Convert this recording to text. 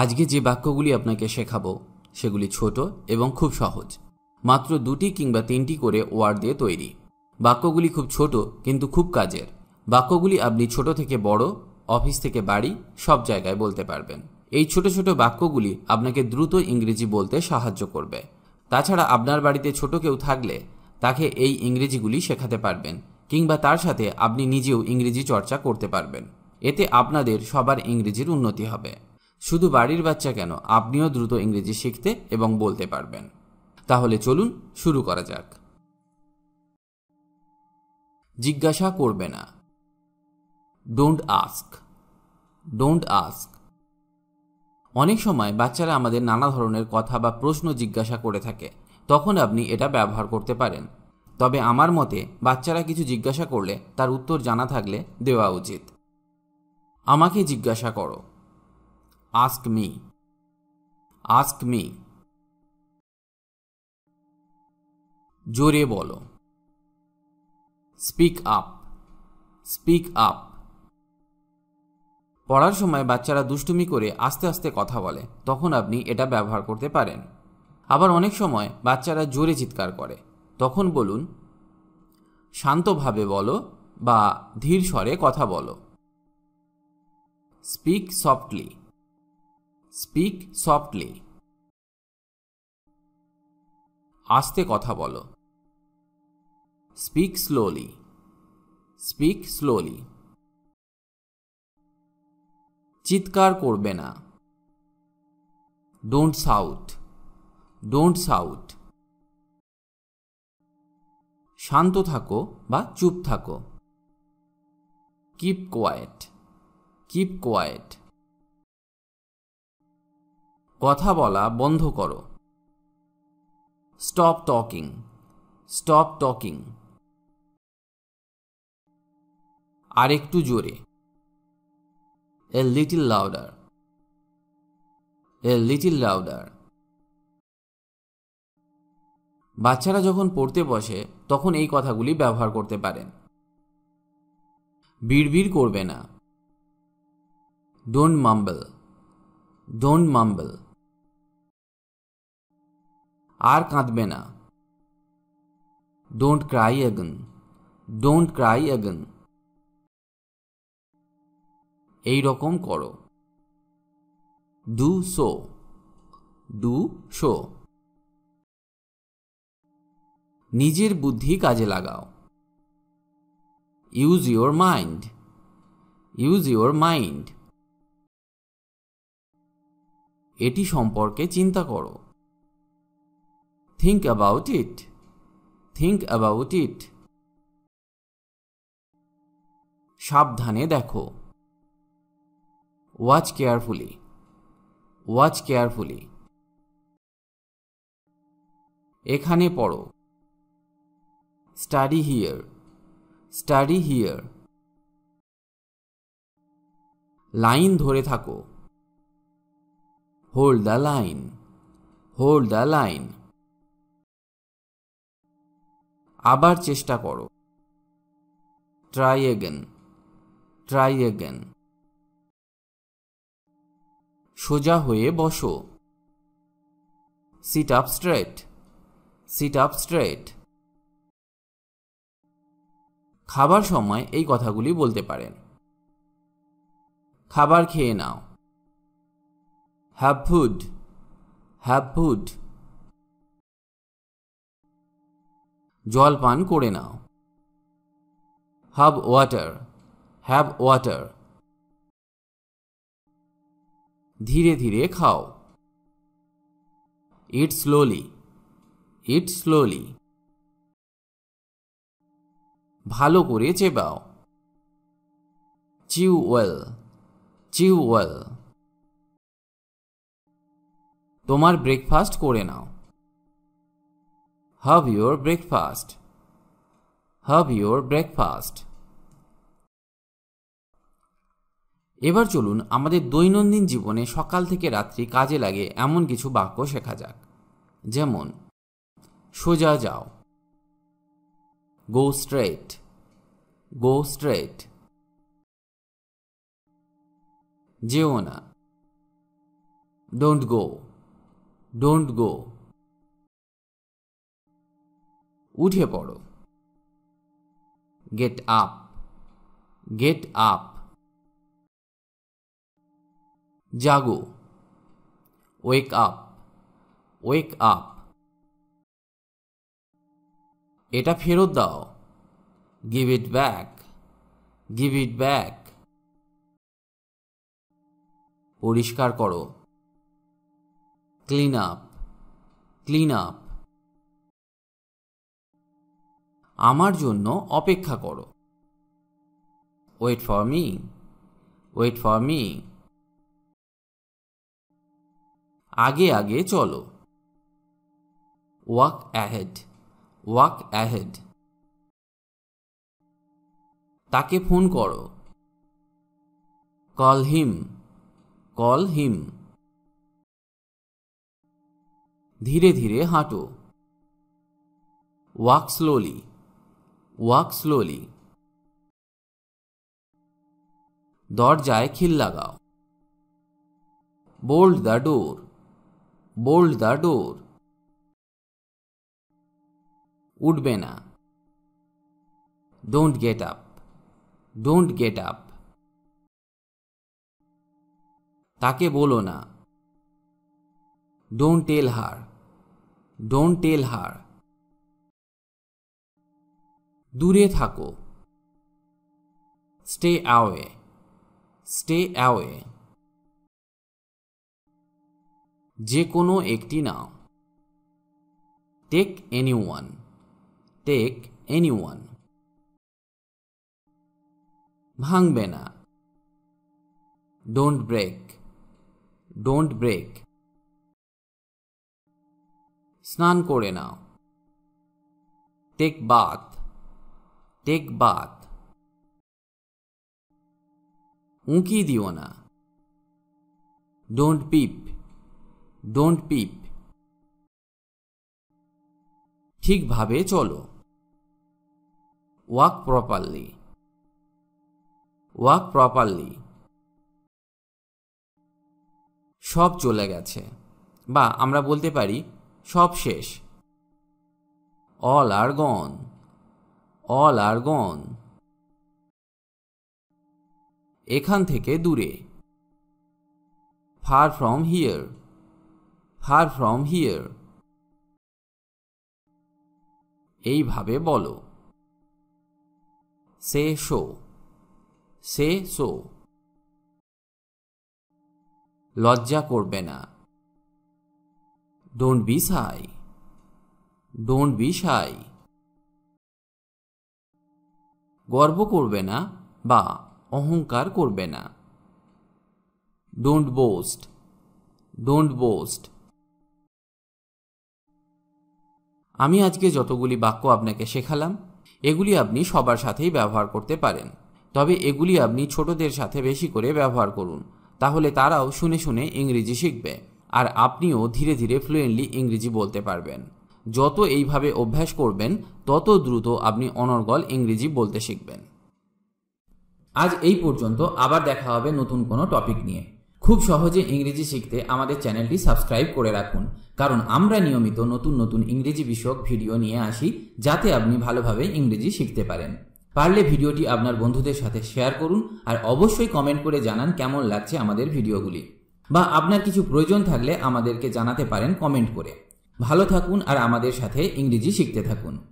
আজকে যে বাক্যগুলি আপনাকে শেখাবো সেগুলি ছোট এবং খুব সহজ মাত্র দুটি কিংবা তিনটি করে ওয়ার্ড দিয়ে তৈরি বাক্যগুলি খুব ছোট কিন্তু খুব কাজের বাক্যগুলি আপনি ছোট থেকে বড় অফিস থেকে বাড়ি সব জায়গায় বলতে পারবেন এই ছোট ছোট বাক্যগুলি আপনাকে দ্রুত ইংরেজি বলতে সাহায্য করবে তাছাড়া আপনার বাড়িতে ছোট কেউ থাকলে তাকে এই ইংরেজিগুলি শেখাতে পারবেন কিংবা তার সাথে আপনি নিজেও ইংরেজি চর্চা করতে পারবেন এতে আপনাদের সবার ইংরেজির উন্নতি হবে শুধু বাড়ির বাচ্চা কেন আপনিও দ্রুত ইংরেজি শিখতে এবং বলতে পারবেন তাহলে চলুন শুরু করা যাক জিজ্ঞাসা করবে না ডোন্ট আস্ক ডোন্ট আস্ক অনেক সময় বাচ্চারা আমাদের নানা ধরনের কথা বা প্রশ্ন জিজ্ঞাসা করে থাকে তখন আপনি এটা ব্যবহার করতে পারেন তবে আমার মতে বাচ্চারা কিছু জিজ্ঞাসা করলে তার উত্তর জানা থাকলে দেওয়া উচিত আমাকে জিজ্ঞাসা করো ask me, ask me. জোরে বলো স্পিক আপ স্পিক আপ পড়ার সময় বাচ্চারা দুষ্টুমি করে আস্তে আস্তে কথা বলে তখন আপনি এটা ব্যবহার করতে পারেন আবার অনেক সময় বাচ্চারা জোরে চিৎকার করে তখন বলুন শান্তভাবে বলো বা ধীর স্বরে কথা বলো স্পিক সফটলি স্পিক সফটলি আস্তে কথা বলো স্পিক স্লোলি স্পিক স্লোলি চিৎকার করবে না ডোন্ট সাউট ডোন্ট সাউট শান্ত থাকো বা চুপ থাকো কিপ কোয়াইট কিপ কোয়াইট কথা বলা বন্ধ করো স্টপ টকিং স্টপ টকিং আরেকটু জোরে a little louder a little louder বাচ্চারা যখন পড়তে বসে তখন এই কথাগুলি ব্যবহার করতে পারেন বিড়বিড় করবে না ডোন্ট মাম্বল ডোন্ট মাম্বল আর কাঁদবে না don't cry again don't cry again এই রকম করো ডু সো ডু শো নিজের বুদ্ধি কাজে লাগাও use your mind use your mind এটি সম্পর্কে চিন্তা করো Think about it. Think about it. সাবধানে দেখো ওয়াচ কেয়ারফুলি ওয়াচ কেয়ারফুলি এখানে পড়ো study here study here line ধরে থাকো hold the line hold the line আবার চেষ্টা করো ট্রাই এগেন ট্রাই এগেন সোজা হয়ে বসো sit up straight sit up straight খাবার সময় এই কথাগুলি বলতে পারেন খাবার খেয়ে নাও হ্যাভ ফুড হ্যাভ ফুড জল পান করে নাও হাব ওয়াটার হ্যাব ওয়াটার ধীরে ধীরে খাও ইট স্লোলি ইট স্লোলি ভালো করে চেবাও চিউ ওয়েল চিউ ওয়েল তোমার ব্রেকফাস্ট করে নাও Have your breakfast. Have your breakfast. এবার চলুন আমাদের দৈনন্দিন জীবনে সকাল থেকে রাত্রি কাজে লাগে এমন কিছু বাক্য শেখা যাক যেমন সোজা যাও গো স্ট্রেট গো স্ট্রেট যেও না ডোন্ট গো ডোন্ট গো উঠে পড়ো গেট আপ গেট আপ জাগো ওয়েক আপ ওয়েক আপ এটা ফেরত দাও give it back give it back পরিষ্কার করো ক্লিন আপ ক্লিন আপ আমার জন্য অপেক্ষা করো wait for me wait for me আগে আগে চলো ওয়াক অ্যাহেড ওয়াক অ্যাহেড তাকে ফোন করো কল হিম কল হিম ধীরে ধীরে হাঁটো ওয়াক স্লোলি ওয়াক স্লোলি দরজায় খিল লাগাও bolt the door bolt the door উঠবে না don't get up don't get up তাকে বলো না don't tell her don't tell হার দূরে থাকো স্টে অ্যাওয়ে স্টে অ্যাওয়ে যে কোনো একটি নাও take any one take any one ভাঙবে না ডোন্ট ব্রেক ডোন্ট ব্রেক স্নান করে নাও টেক বাথ টেক বাথ উঁকি দিও না ডোন্ট পিপ ডোন্ট পিপ ঠিকভাবে চলো ওয়াক প্রপারলি ওয়াক প্রপারলি সব চলে গেছে বা আমরা বলতে পারি সব শেষ অল আর গন অল আর গন এখান থেকে দূরে far from here far from here এইভাবে বলো সে শো সে শো লজ্জা করবে না don't be shy don't be shy গর্ব করবে না বা অহংকার করবে না ডোন্ট বোস্ট ডোন্ট বোস্ট আমি আজকে যতগুলি বাক্য আপনাকে শেখালাম এগুলি আপনি সবার সাথেই ব্যবহার করতে পারেন তবে এগুলি আপনি ছোটদের সাথে বেশি করে ব্যবহার করুন তাহলে তারাও শুনে শুনে ইংরেজি শিখবে আর আপনিও ধীরে ধীরে ফ্লুয়েন্টলি ইংরেজি বলতে পারবেন যত এইভাবে অভ্যাস করবেন তত দ্রুত আপনি অনর্গল ইংরেজি বলতে শিখবেন আজ এই পর্যন্ত আবার দেখা হবে নতুন কোনো টপিক নিয়ে খুব সহজে ইংরেজি শিখতে আমাদের চ্যানেলটি সাবস্ক্রাইব করে রাখুন কারণ আমরা নিয়মিত নতুন নতুন ইংরেজি বিষয়ক ভিডিও নিয়ে আসি যাতে আপনি ভালোভাবে ইংরেজি শিখতে পারেন পারলে ভিডিওটি আপনার বন্ধুদের সাথে শেয়ার করুন আর অবশ্যই কমেন্ট করে জানান কেমন লাগছে আমাদের ভিডিওগুলি বা আপনার কিছু প্রয়োজন থাকলে আমাদেরকে জানাতে পারেন কমেন্ট করে ভালো থাকুন আর আমাদের সাথে ইংরেজি শিখতে থাকুন